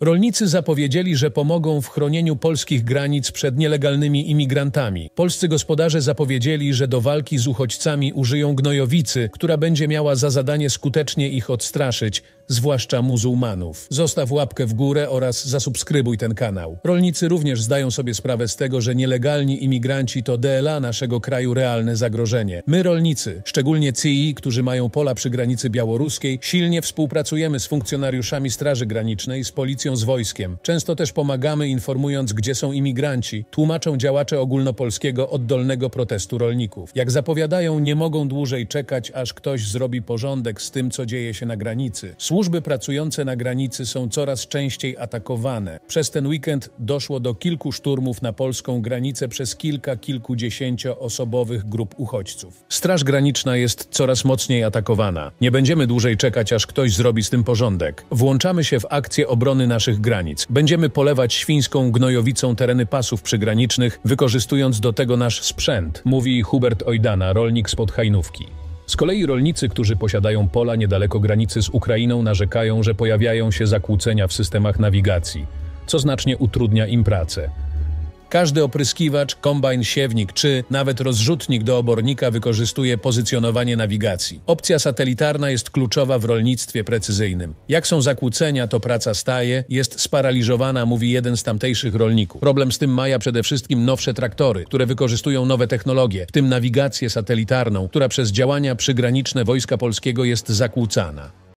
Rolnicy zapowiedzieli, że pomogą w chronieniu polskich granic przed nielegalnymi imigrantami. Polscy gospodarze zapowiedzieli, że do walki z uchodźcami użyją gnojowicy, która będzie miała za zadanie skutecznie ich odstraszyć, zwłaszcza muzułmanów. Zostaw łapkę w górę oraz zasubskrybuj ten kanał. Rolnicy również zdają sobie sprawę z tego, że nielegalni imigranci to DLA naszego kraju realne zagrożenie. My rolnicy, szczególnie CI, którzy mają pola przy granicy białoruskiej, silnie współpracujemy z funkcjonariuszami Straży Granicznej, z policją, z wojskiem. Często też pomagamy informując, gdzie są imigranci, tłumaczą działacze ogólnopolskiego oddolnego protestu rolników. Jak zapowiadają, nie mogą dłużej czekać, aż ktoś zrobi porządek z tym, co dzieje się na granicy. Słu Służby pracujące na granicy są coraz częściej atakowane. Przez ten weekend doszło do kilku szturmów na polską granicę przez kilka kilkudziesięcioosobowych grup uchodźców. Straż Graniczna jest coraz mocniej atakowana. Nie będziemy dłużej czekać, aż ktoś zrobi z tym porządek. Włączamy się w akcję obrony naszych granic. Będziemy polewać świńską gnojowicą tereny pasów przygranicznych, wykorzystując do tego nasz sprzęt, mówi Hubert Ojdana, rolnik z Hajnówki. Z kolei rolnicy, którzy posiadają pola niedaleko granicy z Ukrainą, narzekają, że pojawiają się zakłócenia w systemach nawigacji, co znacznie utrudnia im pracę. Każdy opryskiwacz, kombajn, siewnik czy nawet rozrzutnik do obornika wykorzystuje pozycjonowanie nawigacji. Opcja satelitarna jest kluczowa w rolnictwie precyzyjnym. Jak są zakłócenia, to praca staje, jest sparaliżowana, mówi jeden z tamtejszych rolników. Problem z tym mają przede wszystkim nowsze traktory, które wykorzystują nowe technologie, w tym nawigację satelitarną, która przez działania przygraniczne Wojska Polskiego jest zakłócana.